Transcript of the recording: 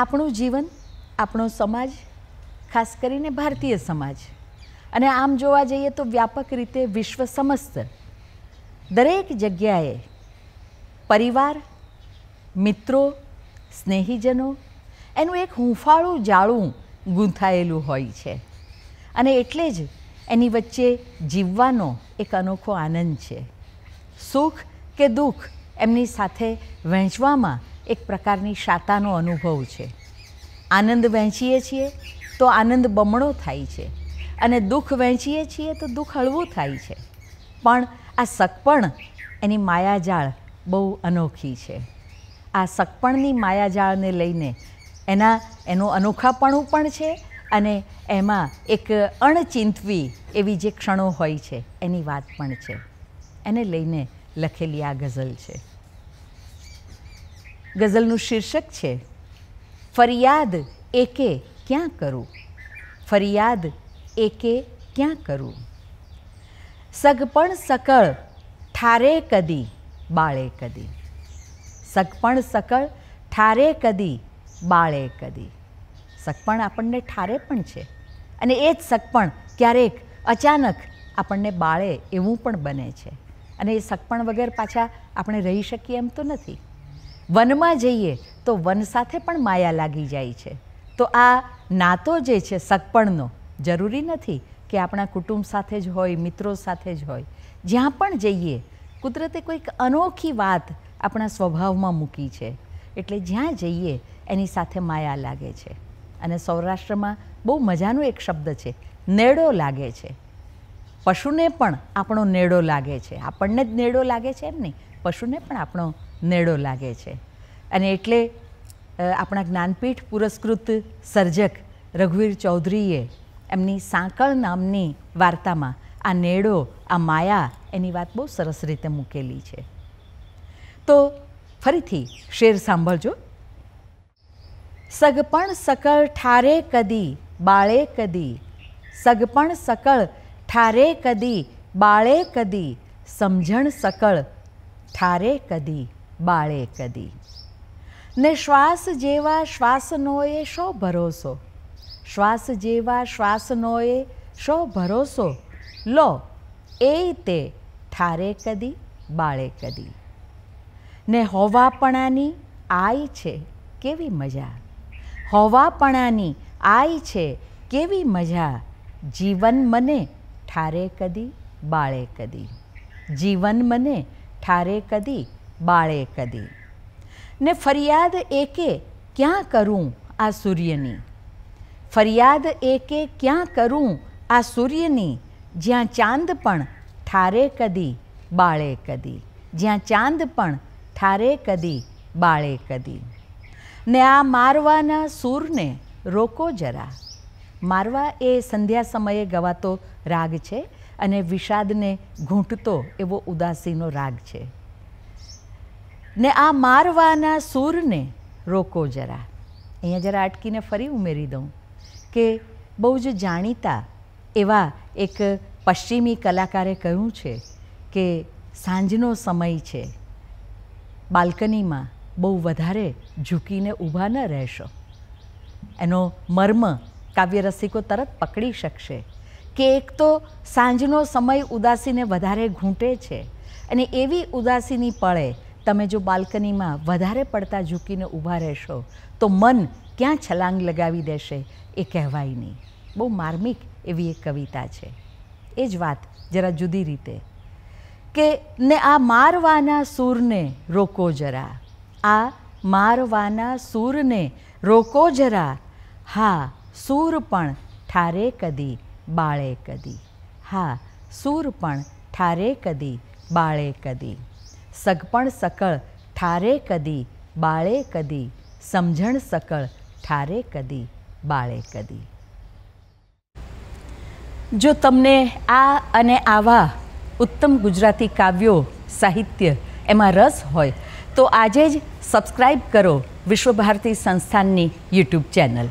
આપણું જીવન આપણો સમાજ ખાસ કરીને ભારતીય સમાજ અને આમ જોવા જઈએ તો વ્યાપક રીતે વિશ્વ સમસ્ત દરેક જગ્યાએ પરિવાર મિત્રો સ્નેહીજનો એનું એક હૂંફાળું જાળું ગૂંથાયેલું હોય છે અને એટલે જ એની વચ્ચે જીવવાનો એક અનોખો આનંદ છે સુખ કે દુઃખ એમની સાથે વહેંચવામાં એક પ્રકારની શાતાનો અનુભવ છે આનંદ વહેંચીએ છીએ તો આનંદ બમણો થાય છે અને દુઃખ વહેંચીએ છીએ તો દુઃખ હળવું થાય છે પણ આ સકપણ એની માયાજાળ બહુ અનોખી છે આ સકપણની માયાજાળને લઈને એના એનું અનોખાપણું પણ છે અને એમાં એક અણચિંતવી એવી જે ક્ષણો હોય છે એની વાત પણ છે એને લઈને લખેલી આ ગઝલ છે ગઝલનું શીર્ષક છે ફરિયાદ એકે ક્યાં કરું ફરિયાદ એકે ક્યાં કરું સગપણ સકળ ઠારે કદી બાળે કદી સગપણ સકળ ઠારે કદી બાળે કદી સગપણ આપણને ઠારે પણ છે અને એ જ સગપણ ક્યારેક અચાનક આપણને બાળે એવું પણ બને છે અને એ સગપણ વગર પાછા આપણે રહી શકીએ એમ તો નથી વનમાં જઈએ તો વન સાથે પણ માયા લાગી જાય છે તો આ નાતો જે છે સગપણનો જરૂરી નથી કે આપણા કુટુંબ સાથે જ હોય મિત્રો સાથે જ હોય જ્યાં પણ જઈએ કુદરતે કોઈક અનોખી વાત આપણા સ્વભાવમાં મૂકી છે એટલે જ્યાં જઈએ એની સાથે માયા લાગે છે અને સૌરાષ્ટ્રમાં બહુ મજાનો એક શબ્દ છે નેડો લાગે છે પશુને પણ આપણો નેડો લાગે છે આપણને જ નેડો લાગે છે એમ નહીં પશુને પણ આપણો નેડો લાગે છે અને એટલે આપણા જ્ઞાનપીઠ પુરસ્કૃત સર્જક રઘુવીર ચૌધરીએ એમની સાંકળ નામની વાર્તામાં આ નેડો આ માયા એની વાત બહુ સરસ રીતે મૂકેલી છે તો ફરીથી શેર સાંભળજો સગપણ સકળ ઠારે કદી બાળે કદી સગપણ સકળ ઠારે કદી બાળે કદી સમજણ સકળ ઠારે કદી બાળે કદી ને શ્વાસ જેવા શ્વાસનોએ શો ભરોસો શ્વાસ જેવા શ્વાસનોએ શો ભરોસો લો એ તે ઠારે કદી બાળે કદી ને હોવાપણાની આઈ છે કેવી મજા હોવાપણાની આઈ છે કેવી મજા જીવન મને ઠારે કદી બાળે કદી જીવન મને ઠારે કદી બાળે કદી ને ફરિયાદ એકે ક્યાં કરું આ સૂર્યની ફરિયાદ એકે ક્યાં કરું આ સૂર્યની જ્યાં ચાંદ પણ ઠારે કદી બાળે કદી જ્યાં ચાંદ પણ ઠારે કદી બાળે કદી ને આ મારવાના સૂરને રોકો જરા મારવા એ સંધ્યા સમયે ગવાતો રાગ છે અને વિષાદને ઘૂંટતો એવો ઉદાસીનો રાગ છે ને આ મારવાના સૂરને રોકો જરા અહીંયા જરા અટકીને ફરી ઉમેરી દઉં કે બહુ જ જાણીતા એવા એક પશ્ચિમી કલાકારે કહ્યું છે કે સાંજનો સમય છે બાલ્કનીમાં બહુ વધારે ઝૂકીને ઊભા ન રહેશો એનો મર્મ કાવ્ય રસિકો તરત પકડી શકશે કે એક તો સાંજનો સમય ઉદાસીને વધારે ઘૂંટે છે અને એવી ઉદાસીની પળે તમે જો બાલ્કનીમાં વધારે પડતા ઝૂકીને ઊભા રહેશો તો મન ક્યાં છલાંગ લગાવી દેશે એ કહેવાય નહીં બહુ માર્મિક એવી એક કવિતા છે એ જ વાત જરા જુદી રીતે કે ને આ મારવાના સૂરને રોકો જરા આ મારવાના સૂરને રોકો જરા હા સૂર પણ ઠારે કદી બાળે કદી હા સૂર પણ ઠારે કદી બાળે કદી સગપણ સકળ ઠારે કદી બાળે કદી સમજણ સકળ ઠારે કદી બાળે કદી જો તમને આ અને આવા ઉત્તમ ગુજરાતી કાવ્યો સાહિત્ય એમાં રસ હોય તો આજે જ સબસ્ક્રાઈબ કરો વિશ્વભારતી સંસ્થાનની યુટ્યુબ ચેનલ